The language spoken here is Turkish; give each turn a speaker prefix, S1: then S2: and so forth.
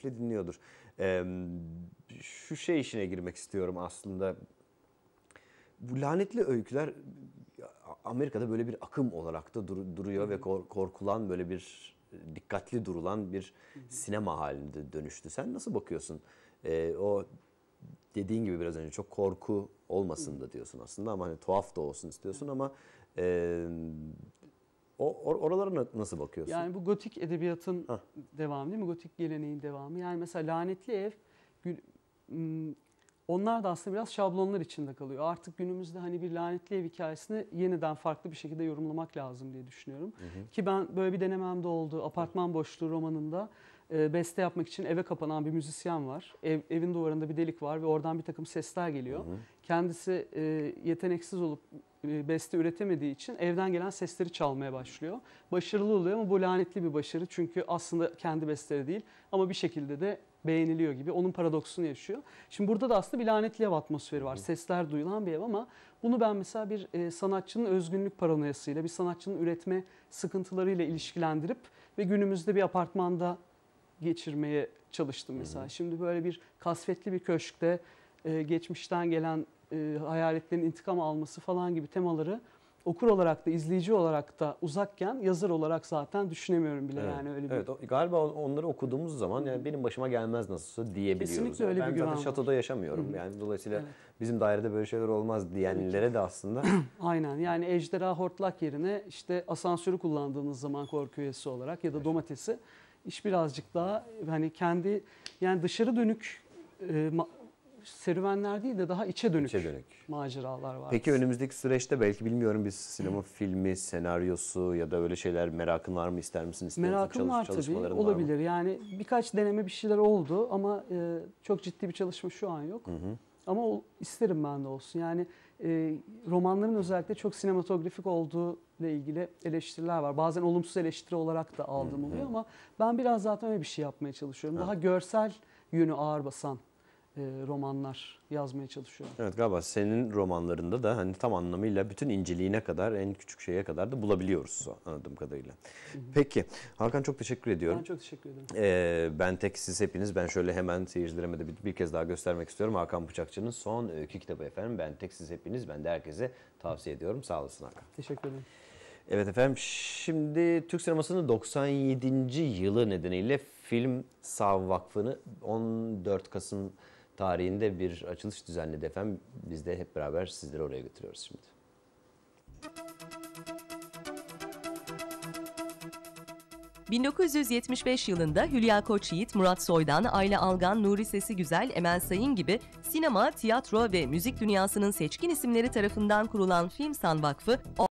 S1: keyifle dinliyordur. Ee, şu şey işine girmek istiyorum aslında. Bu lanetli öyküler Amerika'da böyle bir akım olarak da dur- duruyor Hı-hı. ve kor- korkulan böyle bir dikkatli durulan bir Hı-hı. sinema halinde dönüştü. Sen nasıl bakıyorsun? Ee, o dediğin gibi biraz önce çok korku olmasın da diyorsun aslında ama hani tuhaf da olsun istiyorsun ama e, o or, oralara nasıl bakıyorsun? Yani
S2: bu gotik edebiyatın Heh. devamı değil mi? Gotik geleneğin devamı. Yani mesela Lanetli Ev hmm, onlar da aslında biraz şablonlar içinde kalıyor. Artık günümüzde hani bir lanetli ev hikayesini yeniden farklı bir şekilde yorumlamak lazım diye düşünüyorum. Hı hı. Ki ben böyle bir denememde oldu. Apartman Boşluğu romanında e, beste yapmak için eve kapanan bir müzisyen var. Ev, evin duvarında bir delik var ve oradan bir takım sesler geliyor. Hı hı. Kendisi e, yeteneksiz olup e, beste üretemediği için evden gelen sesleri çalmaya başlıyor. Başarılı oluyor ama bu lanetli bir başarı çünkü aslında kendi besteleri değil ama bir şekilde de beğeniliyor gibi onun paradoksunu yaşıyor. Şimdi burada da aslında bir lanetli ev atmosferi var. Sesler duyulan bir ev ama bunu ben mesela bir e, sanatçının özgünlük paranoyasıyla, bir sanatçının üretme sıkıntılarıyla ilişkilendirip ve günümüzde bir apartmanda geçirmeye çalıştım mesela. Şimdi böyle bir kasvetli bir köşkte e, geçmişten gelen e, hayaletlerin intikam alması falan gibi temaları okur olarak da izleyici olarak da uzakken yazar olarak zaten düşünemiyorum bile evet. yani öyle bir. Evet
S1: galiba onları okuduğumuz zaman yani benim başıma gelmez nasılsa diyebiliyoruz. Kesinlikle öyle bir Ben zaten şatoda yaşamıyorum. hı Yani dolayısıyla evet. bizim dairede böyle şeyler olmaz diyenlere de aslında.
S2: Aynen yani ejderha hortlak yerine işte asansörü kullandığınız zaman korku üyesi olarak ya da domatesi iş birazcık daha hani kendi yani dışarı dönük e, serüvenler değil de daha içe dönük, içe dönük. maceralar var. Peki
S1: önümüzdeki süreçte belki bilmiyorum biz sinema filmi, senaryosu ya da öyle şeyler merakın var mı ister misin? İster Merakım çalış, var tabii olabilir
S2: var mı? yani birkaç deneme bir şeyler oldu ama e, çok ciddi bir çalışma şu an yok. Hı hı. Ama o, isterim ben de olsun. Yani e, romanların özellikle çok sinematografik olduğu ile ilgili eleştiriler var. Bazen olumsuz eleştiri olarak da aldığım oluyor ama ben biraz zaten öyle bir şey yapmaya çalışıyorum. Daha görsel yönü ağır basan e, romanlar yazmaya çalışıyorum.
S1: Evet galiba senin romanlarında da hani tam anlamıyla bütün inceliğine kadar en küçük şeye kadar da bulabiliyoruz anladığım kadarıyla. Hı hı. Peki Hakan çok teşekkür ediyorum. Ben çok teşekkür ederim. Ee, ben tek siz hepiniz ben şöyle hemen seyircilerime de bir, bir kez daha göstermek istiyorum. Hakan Bıçakçı'nın son iki kitabı efendim. Ben tek siz hepiniz ben de herkese tavsiye ediyorum. Sağ olasın Hakan. Teşekkür ederim. Evet efendim şimdi Türk sinemasının 97. yılı nedeniyle Film Sav Vakfı'nı 14 Kasım tarihinde bir açılış düzenledi efendim. Biz de hep beraber sizleri oraya götürüyoruz şimdi.
S2: ...1975 yılında Hülya Koçyiğit, Murat Soydan, Ayla Algan, Nuri Sesi Güzel, Emel Sayın gibi... ...sinema, tiyatro ve müzik dünyasının seçkin isimleri tarafından kurulan Film San Vakfı...